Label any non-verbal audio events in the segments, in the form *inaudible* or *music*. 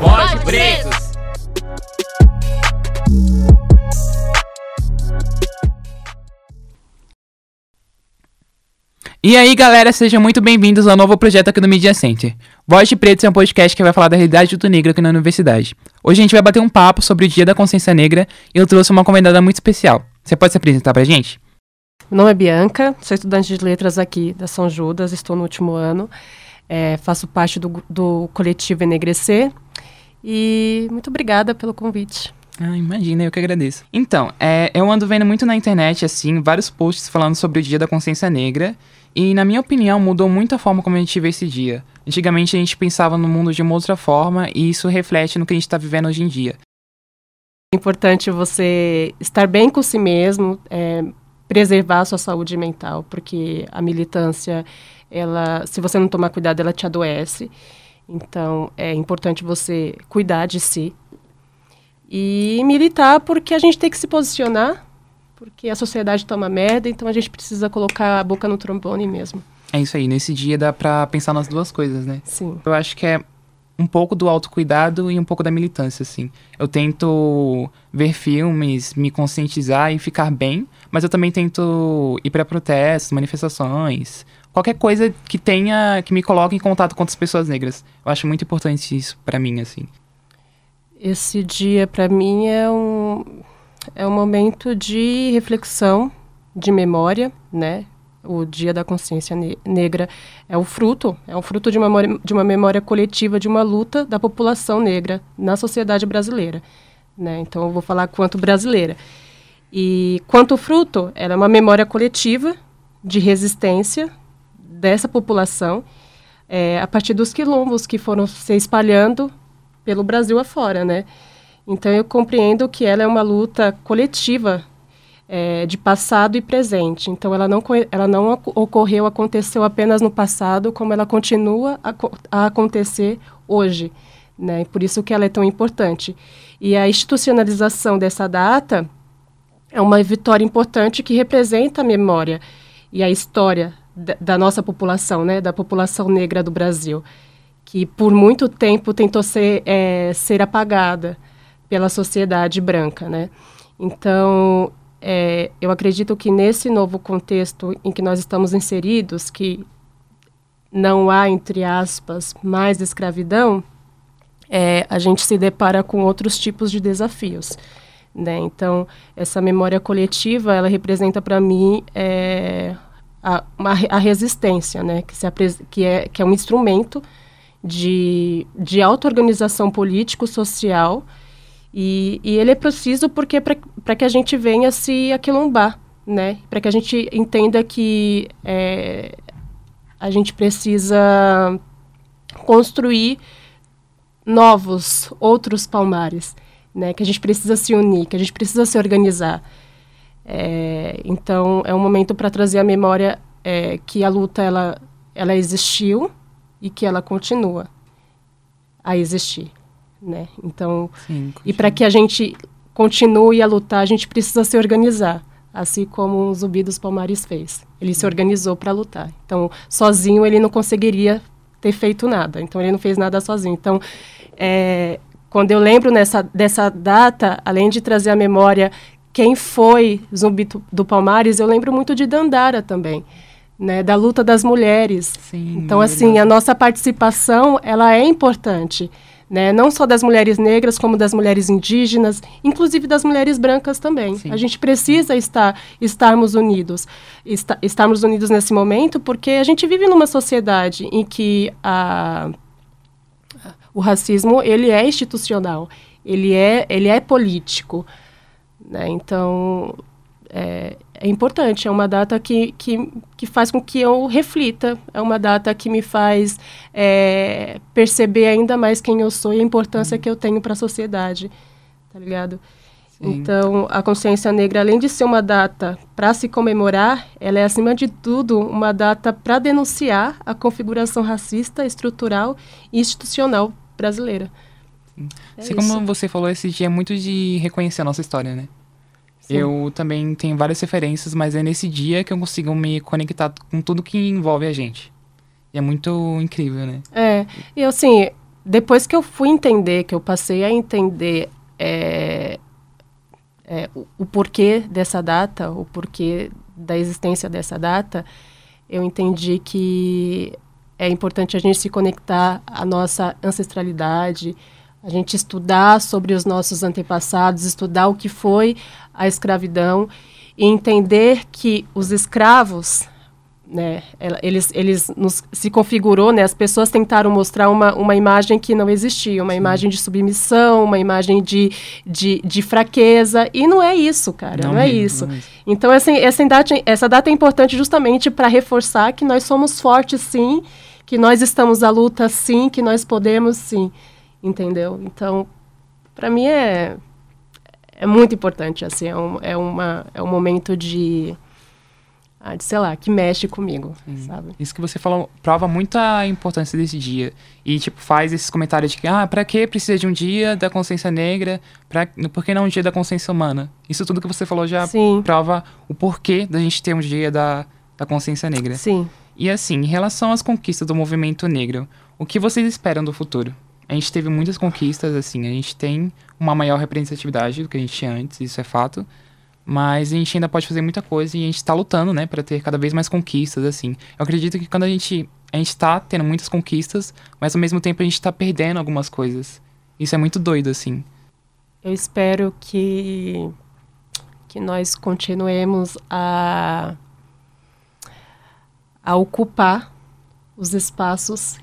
Bode Pretos! E aí galera, sejam muito bem-vindos ao novo projeto aqui do Media Center. Voz de Pretos é um podcast que vai falar da realidade do negro aqui na universidade. Hoje a gente vai bater um papo sobre o Dia da Consciência Negra e eu trouxe uma convidada muito especial. Você pode se apresentar pra gente? Meu nome é Bianca, sou estudante de letras aqui da São Judas, estou no último ano. É, faço parte do, do coletivo Enegrecer. E muito obrigada pelo convite. Ah, imagina, eu que agradeço. Então, é, eu ando vendo muito na internet, assim, vários posts falando sobre o Dia da Consciência Negra. E, na minha opinião, mudou muito a forma como a gente vê esse dia. Antigamente, a gente pensava no mundo de uma outra forma e isso reflete no que a gente está vivendo hoje em dia. É importante você estar bem com si mesmo, é, preservar a sua saúde mental, porque a militância, ela, se você não tomar cuidado, ela te adoece. Então, é importante você cuidar de si e militar, porque a gente tem que se posicionar, porque a sociedade toma uma merda, então a gente precisa colocar a boca no trombone mesmo. É isso aí, nesse dia dá para pensar nas duas coisas, né? Sim. Eu acho que é um pouco do autocuidado e um pouco da militância, assim. Eu tento ver filmes, me conscientizar e ficar bem, mas eu também tento ir para protestos, manifestações, qualquer coisa que tenha que me coloque em contato com outras pessoas negras. Eu acho muito importante isso para mim, assim. Esse dia para mim é um é um momento de reflexão, de memória, né? o Dia da Consciência ne Negra é o fruto, é o fruto de uma, memória, de uma memória coletiva, de uma luta da população negra na sociedade brasileira. Né? Então, eu vou falar quanto brasileira. E quanto fruto, ela é uma memória coletiva de resistência dessa população é, a partir dos quilombos que foram se espalhando pelo Brasil afora, né? Então, eu compreendo que ela é uma luta coletiva é, de passado e presente. Então, ela não, ela não ocorreu, aconteceu apenas no passado, como ela continua a, a acontecer hoje. Né? por isso que ela é tão importante. E a institucionalização dessa data é uma vitória importante que representa a memória e a história da, da nossa população, né? da população negra do Brasil, que por muito tempo tentou ser, é, ser apagada pela sociedade branca. Né? Então, é, eu acredito que nesse novo contexto em que nós estamos inseridos, que não há, entre aspas, mais escravidão, é, a gente se depara com outros tipos de desafios. Né? Então, essa memória coletiva, ela representa para mim é, a, uma, a, resistência, né? que, que, é, que é um instrumento de, de auto-organização político-social, social e, e ele é preciso porque para que a gente venha se aquilombar, né? Para que a gente entenda que é, a gente precisa construir novos, outros palmares, né? Que a gente precisa se unir, que a gente precisa se organizar. É, então, é um momento para trazer a memória é, que a luta ela, ela existiu e que ela continua a existir né? Então, Sim, e para que a gente continue a lutar, a gente precisa se organizar, assim como o Zumbi dos Palmares fez. Ele Sim. se organizou para lutar. Então, sozinho ele não conseguiria ter feito nada. Então, ele não fez nada sozinho. Então, é, quando eu lembro nessa, dessa data, além de trazer à memória quem foi Zumbi do Palmares, eu lembro muito de Dandara também. Né, da luta das mulheres. Sim, então, assim, a nossa participação, ela é importante né? não só das mulheres negras, como das mulheres indígenas, inclusive das mulheres brancas também. Sim. A gente precisa estar, estarmos unidos, estarmos unidos nesse momento, porque a gente vive numa sociedade em que a, o racismo ele é institucional, ele é, ele é político. Né? Então, é, é importante, é uma data que, que, que faz com que eu reflita, é uma data que me faz é, perceber ainda mais quem eu sou e a importância uhum. que eu tenho para a sociedade, tá ligado? Sim. Então, a consciência negra, além de ser uma data para se comemorar, ela é, acima de tudo, uma data para denunciar a configuração racista, estrutural e institucional brasileira. É assim como você falou, esse dia é muito de reconhecer a nossa história, né? eu também tenho várias referências, mas é nesse dia que eu consigo me conectar com tudo que envolve a gente. E é muito incrível, né? É. E assim, depois que eu fui entender, que eu passei a entender é, é, o, o porquê dessa data, o porquê da existência dessa data, eu entendi que é importante a gente se conectar à nossa ancestralidade, a gente estudar sobre os nossos antepassados, estudar o que foi a escravidão e entender que os escravos, né, eles, eles nos, se configurou, né, as pessoas tentaram mostrar uma, uma imagem que não existia, uma Sim. imagem de submissão, uma imagem de, de, de, fraqueza, e não é isso, cara, não, não é mesmo, isso. Não é isso. Então, essa, essa, data, essa data é importante justamente para reforçar que nós somos fortes, sim, que nós estamos à luta, sim, que nós podemos, sim, entendeu? Então, para mim é é muito importante, assim, é um, é uma, é um momento de, ah, de, sei lá, que mexe comigo, sabe? Isso que você falou prova muito a importância desse dia. E, tipo, faz esses comentários de que, ah, pra que precisa de um dia da consciência negra? Pra, por que não um dia da consciência humana? Isso tudo que você falou já Sim. prova o porquê da gente ter um dia da, da consciência negra. Sim. E, assim, em relação às conquistas do movimento negro, o que vocês esperam do futuro? a gente teve muitas conquistas, assim, a gente tem uma maior representatividade do que a gente tinha antes, isso é fato, mas a gente ainda pode fazer muita coisa e a gente está lutando, né, para ter cada vez mais conquistas, assim. Eu acredito que quando a gente a gente está tendo muitas conquistas, mas ao mesmo tempo a gente está perdendo algumas coisas. Isso é muito doido, assim. Eu espero que que nós continuemos a a ocupar os espaços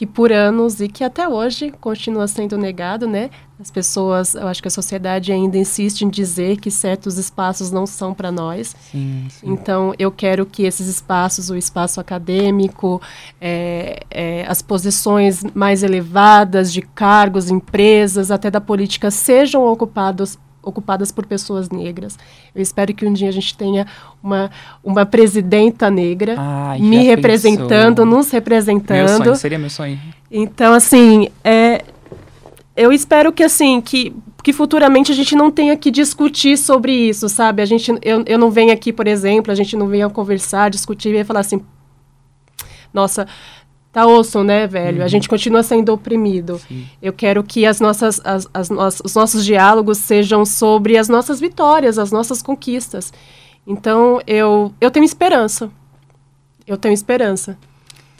que por anos e que até hoje continua sendo negado, né? As pessoas, eu acho que a sociedade ainda insiste em dizer que certos espaços não são para nós. Sim, sim. Então, eu quero que esses espaços, o espaço acadêmico, é, é, as posições mais elevadas de cargos, empresas, até da política, sejam ocupados ocupadas por pessoas negras. Eu espero que um dia a gente tenha uma, uma presidenta negra me representando, pensou. nos representando. Meu sonho, seria meu sonho. Então, assim, é, eu espero que, assim, que, que futuramente a gente não tenha que discutir sobre isso, sabe? A gente, eu, eu não venho aqui, por exemplo, a gente não venha conversar, discutir e falar assim, nossa, tá osso, né, velho? Uhum. A gente continua sendo oprimido. Sim. Eu quero que as nossas, as, as no os nossos diálogos sejam sobre as nossas vitórias, as nossas conquistas. Então, eu, eu tenho esperança. Eu tenho esperança.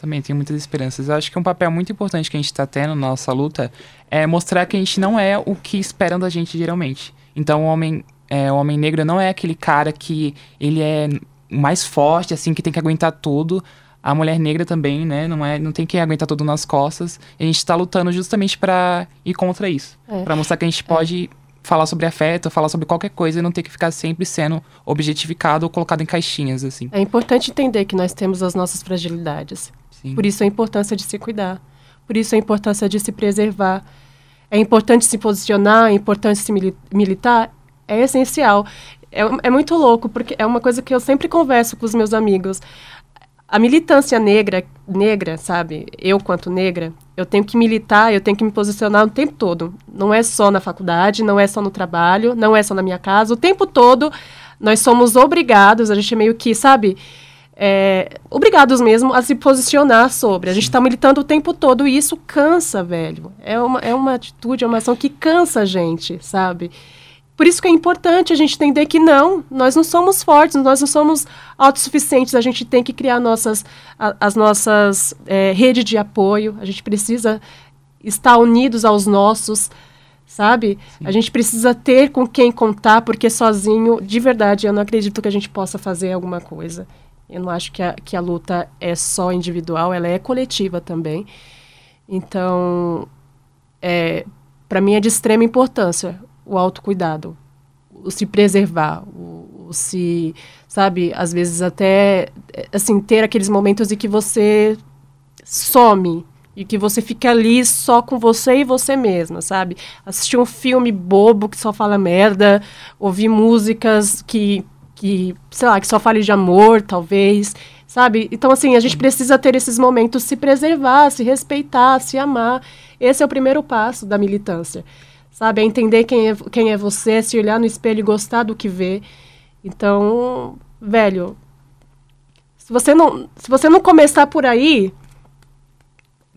Também tenho muitas esperanças. Eu acho que é um papel muito importante que a gente está tendo na nossa luta é mostrar que a gente não é o que esperam da gente geralmente. Então, o homem, é, o homem negro não é aquele cara que ele é mais forte, assim, que tem que aguentar tudo a mulher negra também, né? Não, é, não tem quem aguentar tudo nas costas. A gente está lutando justamente para ir contra isso. É. Para mostrar que a gente é. pode é. falar sobre afeto, falar sobre qualquer coisa e não ter que ficar sempre sendo objetificado ou colocado em caixinhas, assim. É importante entender que nós temos as nossas fragilidades. Sim. Por isso a importância de se cuidar. Por isso a importância de se preservar. É importante se posicionar, é importante se militar. É essencial. É, é muito louco, porque é uma coisa que eu sempre converso com os meus amigos a militância negra, negra, sabe? Eu quanto negra, eu tenho que militar, eu tenho que me posicionar o tempo todo. Não é só na faculdade, não é só no trabalho, não é só na minha casa. O tempo todo nós somos obrigados, a gente é meio que, sabe? É, obrigados mesmo a se posicionar sobre. A gente está militando o tempo todo e isso cansa, velho. É uma, é uma atitude, é uma ação que cansa a gente, sabe? Por isso que é importante a gente entender que não, nós não somos fortes, nós não somos autossuficientes, a gente tem que criar nossas, a, as nossas é, redes de apoio, a gente precisa estar unidos aos nossos, sabe? Sim. A gente precisa ter com quem contar, porque sozinho, de verdade, eu não acredito que a gente possa fazer alguma coisa. Eu não acho que a, que a luta é só individual, ela é coletiva também. Então, é, para mim é de extrema importância o autocuidado, o se preservar, o, o se, sabe, às vezes até, assim, ter aqueles momentos em que você some e que você fica ali só com você e você mesma, sabe? Assistir um filme bobo que só fala merda, ouvir músicas que, que sei lá, que só fale de amor, talvez, sabe? Então, assim, a gente precisa ter esses momentos, se preservar, se respeitar, se amar. Esse é o primeiro passo da militância sabe? É entender quem é, quem é você, se olhar no espelho e gostar do que vê. Então, velho, se você não, se você não começar por aí,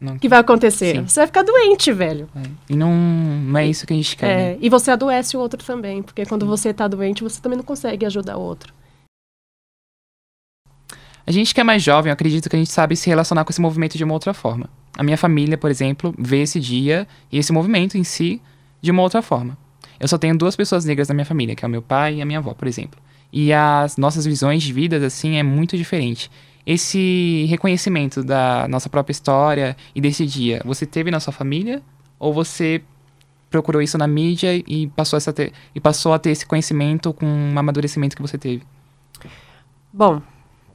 o que vai acontecer? Sim. Você vai ficar doente, velho. É. E não, não é isso que a gente quer. É. Né? E você adoece o outro também, porque Sim. quando você está doente, você também não consegue ajudar o outro. A gente que é mais jovem, eu acredito que a gente sabe se relacionar com esse movimento de uma outra forma. A minha família, por exemplo, vê esse dia e esse movimento em si de uma outra forma. Eu só tenho duas pessoas negras na minha família, que é o meu pai e a minha avó, por exemplo. E as nossas visões de vidas, assim, é muito diferente. Esse reconhecimento da nossa própria história e desse dia, você teve na sua família ou você procurou isso na mídia e passou, essa ter, e passou a ter esse conhecimento com um amadurecimento que você teve? Bom,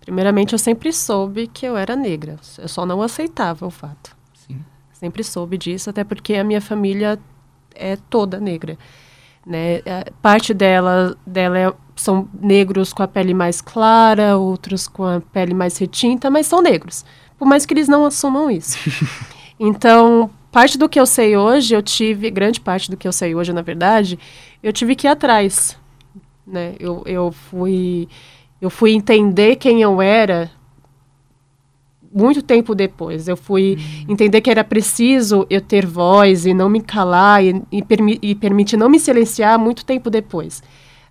primeiramente eu sempre soube que eu era negra. Eu só não aceitava o fato. Sim. Sempre soube disso, até porque a minha família é toda negra. Né? Parte dela, dela é, são negros com a pele mais clara, outros com a pele mais retinta, mas são negros, por mais que eles não assumam isso. *laughs* então, parte do que eu sei hoje, eu tive, grande parte do que eu sei hoje, na verdade, eu tive que ir atrás. Né? Eu, eu, fui, eu fui entender quem eu era muito tempo depois. Eu fui uhum. entender que era preciso eu ter voz e não me calar e, e, permi e permitir não me silenciar muito tempo depois.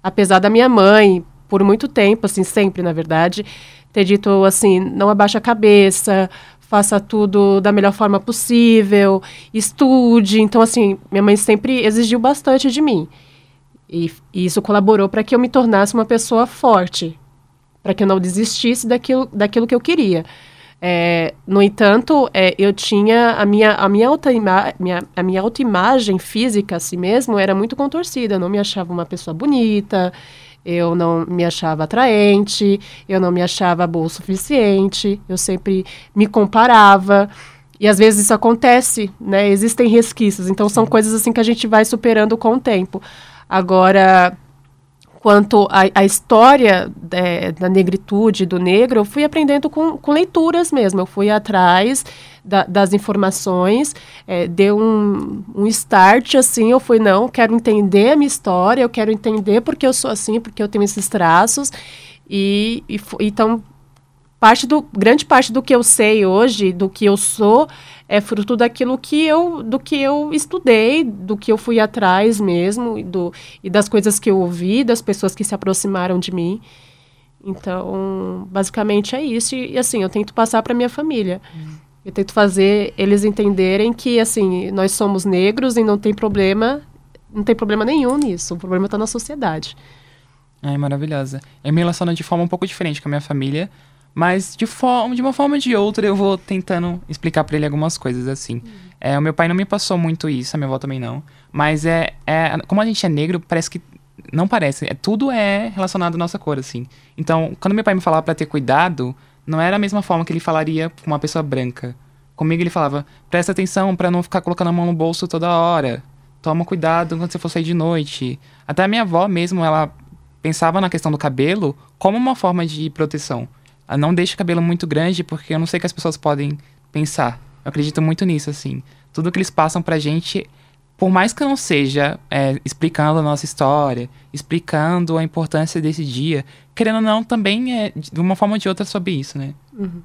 Apesar da minha mãe, por muito tempo, assim, sempre, na verdade, ter dito assim, não abaixa a cabeça, faça tudo da melhor forma possível, estude. Então, assim, minha mãe sempre exigiu bastante de mim. E, e isso colaborou para que eu me tornasse uma pessoa forte, para que eu não desistisse daquilo, daquilo que eu queria. É, no entanto, é, eu tinha a minha, a minha, autoima minha, a minha autoimagem física a si mesmo era muito contorcida. Eu não me achava uma pessoa bonita, eu não me achava atraente, eu não me achava boa o suficiente, eu sempre me comparava. E às vezes isso acontece, né? Existem resquícios. Então são coisas assim que a gente vai superando com o tempo. Agora, quanto à história é, da negritude, do negro, eu fui aprendendo com, com leituras mesmo. Eu fui atrás da, das informações, é, deu um, um start assim. Eu fui, não, quero entender a minha história, eu quero entender porque eu sou assim, porque eu tenho esses traços. E, e então, parte do, grande parte do que eu sei hoje, do que eu sou, é fruto daquilo que eu do que eu estudei, do que eu fui atrás mesmo, e, do, e das coisas que eu ouvi, das pessoas que se aproximaram de mim. Então, basicamente é isso. E, e assim, eu tento passar para minha família. Eu tento fazer eles entenderem que, assim, nós somos negros e não tem problema, não tem problema nenhum nisso. O problema está na sociedade. é maravilhosa. Eu me relaciono de forma um pouco diferente com a minha família, mas de, forma, de uma forma ou de outra eu vou tentando explicar para ele algumas coisas assim. Uhum. É, o meu pai não me passou muito isso, a minha avó também não. Mas é, é. Como a gente é negro, parece que. Não parece. É, tudo é relacionado à nossa cor, assim. Então, quando meu pai me falava para ter cuidado, não era a mesma forma que ele falaria com uma pessoa branca. Comigo ele falava, presta atenção para não ficar colocando a mão no bolso toda hora. Toma cuidado quando você for sair de noite. Até a minha avó mesmo, ela pensava na questão do cabelo como uma forma de proteção. Ah, não deixe o cabelo muito grande, porque eu não sei o que as pessoas podem pensar. Eu acredito muito nisso, assim. Tudo que eles passam pra gente, por mais que não seja é, explicando a nossa história, explicando a importância desse dia, querendo ou não, também é de uma forma ou de outra é sobre isso, né? Uhum.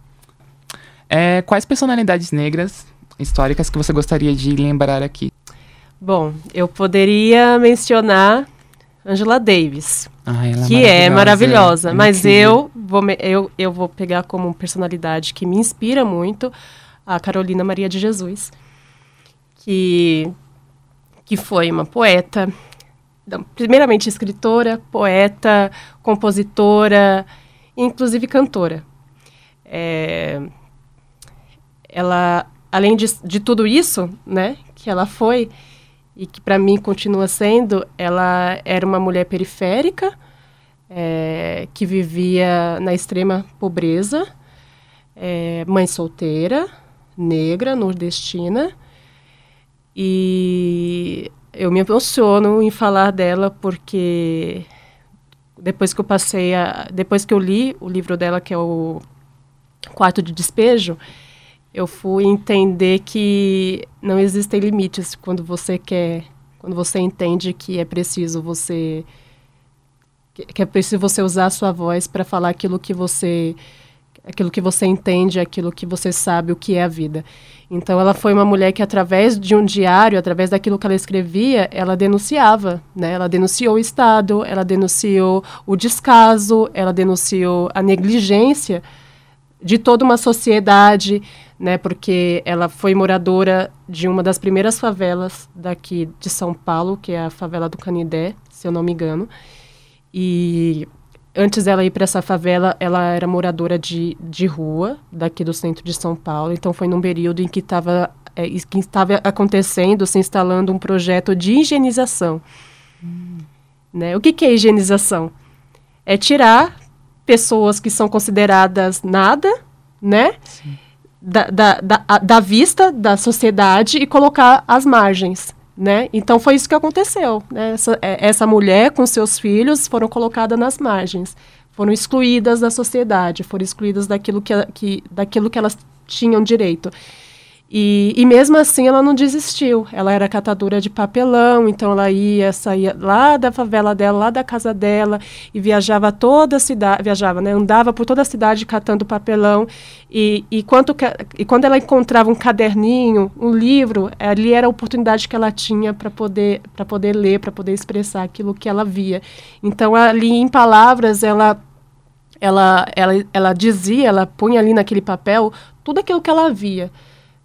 É, quais personalidades negras históricas que você gostaria de lembrar aqui? Bom, eu poderia mencionar Angela Davis. Ah, ela é que é maravilhosa. É maravilhosa é mas eu vou, me, eu, eu vou pegar como personalidade que me inspira muito a Carolina Maria de Jesus, que, que foi uma poeta, primeiramente escritora, poeta, compositora, inclusive cantora. É, ela, além de, de tudo isso, né, que ela foi, e que para mim continua sendo, ela era uma mulher periférica é, que vivia na extrema pobreza, é, mãe solteira, negra, nordestina, e eu me emociono em falar dela porque depois que eu passei a, depois que eu li o livro dela que é o Quarto de Despejo, eu fui entender que não existem limites quando você quer, quando você entende que é preciso você que é preciso você usar a sua voz para falar aquilo que você aquilo que você entende, aquilo que você sabe o que é a vida. Então ela foi uma mulher que através de um diário, através daquilo que ela escrevia, ela denunciava, né? Ela denunciou o Estado, ela denunciou o descaso, ela denunciou a negligência de toda uma sociedade, né? Porque ela foi moradora de uma das primeiras favelas daqui de São Paulo, que é a favela do Canidé, se eu não me engano. E antes dela ir para essa favela, ela era moradora de, de rua, daqui do centro de São Paulo. Então foi num período em que estava é, que estava acontecendo, se instalando um projeto de higienização. Hum. Né? O que, que é higienização? É tirar pessoas que são consideradas nada, né? Sim da, da, da, da vista da sociedade e colocar as margens. Né? Então foi isso que aconteceu. Né? Essa, é, essa mulher com seus filhos foram colocadas nas margens, foram excluídas da sociedade, foram excluídas daquilo que, que, daquilo que elas tinham direito. E, e, mesmo assim ela não desistiu. Ela era catadora de papelão, então ela ia, saía lá da favela dela, lá da casa dela, e viajava toda a cidade, viajava, né? Andava por toda a cidade catando papelão. E, e, quanto, e quando ela encontrava um caderninho, um livro, ali era a oportunidade que ela tinha para poder, poder ler, para poder expressar aquilo que ela via. Então ali em palavras ela ela, ela, ela dizia, ela punha ali naquele papel tudo aquilo que ela via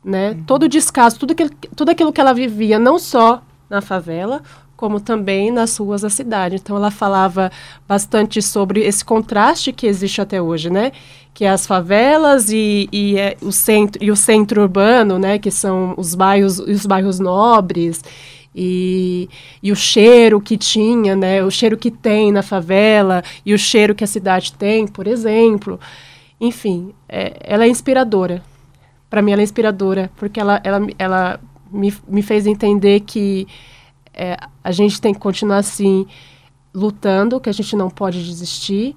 né? Uhum. Todo o descaso, tudo aquilo, tudo aquilo que ela vivia, não só na favela, como também nas ruas da cidade. Então ela falava bastante sobre esse contraste que existe até hoje, né? Que é as favelas e, e é, o centro e o centro urbano, né? Que são os bairros os bairros nobres e, e o cheiro que tinha, né? O cheiro que tem na favela e o cheiro que a cidade tem, por exemplo. Enfim, é, ela é inspiradora para mim ela é inspiradora, porque ela, ela, ela me, me fez entender que é, a gente tem que continuar assim, lutando, que a gente não pode desistir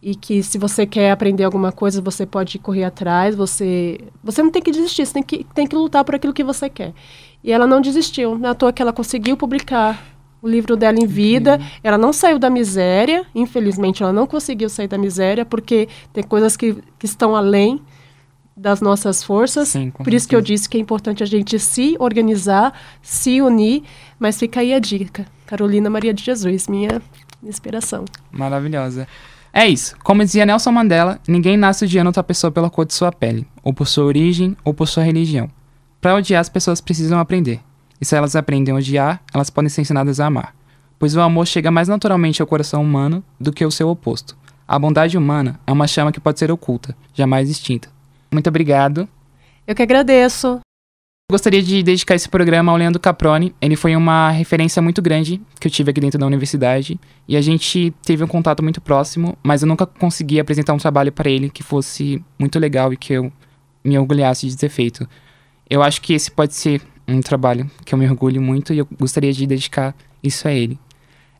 e que se você quer aprender alguma coisa, você pode correr atrás, você você não tem que desistir, você tem que, tem que lutar por aquilo que você quer. E ela não desistiu, não é à toa que ela conseguiu publicar o livro dela em vida, Entendi. ela não saiu da miséria, infelizmente ela não conseguiu sair da miséria, porque tem coisas que, que estão além das nossas forças. Sim, Por certeza. isso que eu disse que é importante a gente se organizar, se unir, mas fica aí a dica. Carolina Maria de Jesus, minha inspiração. Maravilhosa. É isso. Como dizia Nelson Mandela, ninguém nasce odiando outra pessoa pela cor de sua pele, ou por sua origem, ou por sua religião. Para odiar, as pessoas precisam aprender. E se elas aprendem a odiar, elas podem ser ensinadas a amar. Pois o amor chega mais naturalmente ao coração humano do que o seu oposto. A bondade humana é uma chama que pode ser oculta, jamais extinta. Muito obrigado. Eu que agradeço. Gostaria de dedicar esse programa ao Leandro Caproni. Ele foi uma referência muito grande que eu tive aqui dentro da universidade e a gente teve um contato muito próximo, mas eu nunca consegui apresentar um trabalho para ele que fosse muito legal e que eu me orgulhasse de ter feito. Eu acho que esse pode ser um trabalho que eu me orgulho muito e eu gostaria de dedicar isso a ele.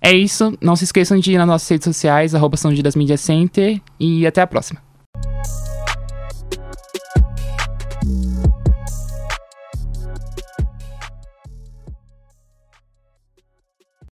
É isso, não se esqueçam de ir nas nossas redes sociais, arroba São Mídia Center e até a próxima.